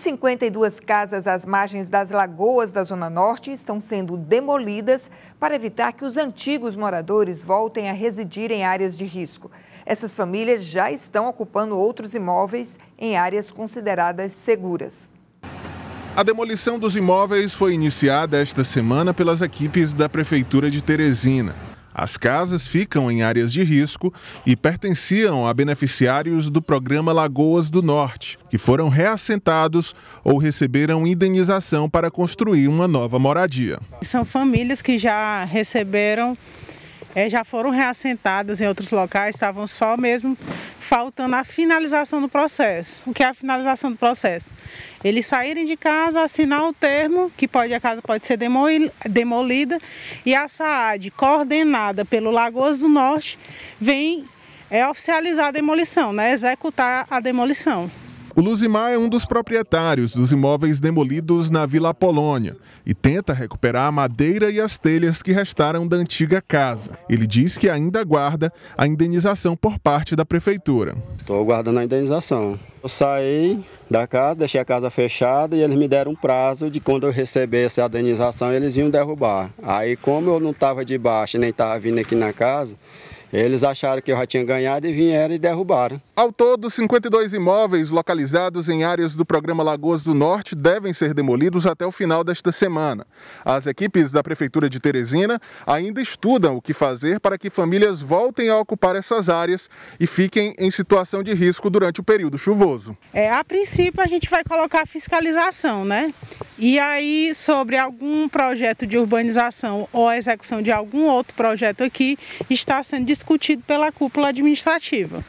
52 casas às margens das lagoas da Zona Norte estão sendo demolidas para evitar que os antigos moradores voltem a residir em áreas de risco. Essas famílias já estão ocupando outros imóveis em áreas consideradas seguras. A demolição dos imóveis foi iniciada esta semana pelas equipes da Prefeitura de Teresina. As casas ficam em áreas de risco e pertenciam a beneficiários do programa Lagoas do Norte, que foram reassentados ou receberam indenização para construir uma nova moradia. São famílias que já receberam é, já foram reassentadas em outros locais, estavam só mesmo faltando a finalização do processo. O que é a finalização do processo? Eles saírem de casa, assinar o termo, que pode, a casa pode ser demolida, e a SAAD, coordenada pelo Lagoas do Norte, vem é, oficializar a demolição, né, executar a demolição. O Luzimar é um dos proprietários dos imóveis demolidos na Vila Polônia e tenta recuperar a madeira e as telhas que restaram da antiga casa. Ele diz que ainda aguarda a indenização por parte da prefeitura. Estou aguardando a indenização. Eu saí da casa, deixei a casa fechada e eles me deram um prazo de quando eu recebesse a indenização eles iam derrubar. Aí como eu não estava de baixo nem estava vindo aqui na casa, eles acharam que eu já tinha ganhado e vieram e derrubaram. Ao todo, 52 imóveis localizados em áreas do programa Lagoas do Norte devem ser demolidos até o final desta semana. As equipes da Prefeitura de Teresina ainda estudam o que fazer para que famílias voltem a ocupar essas áreas e fiquem em situação de risco durante o período chuvoso. É, a princípio, a gente vai colocar fiscalização, né? E aí, sobre algum projeto de urbanização ou a execução de algum outro projeto aqui, está sendo discutido pela cúpula administrativa.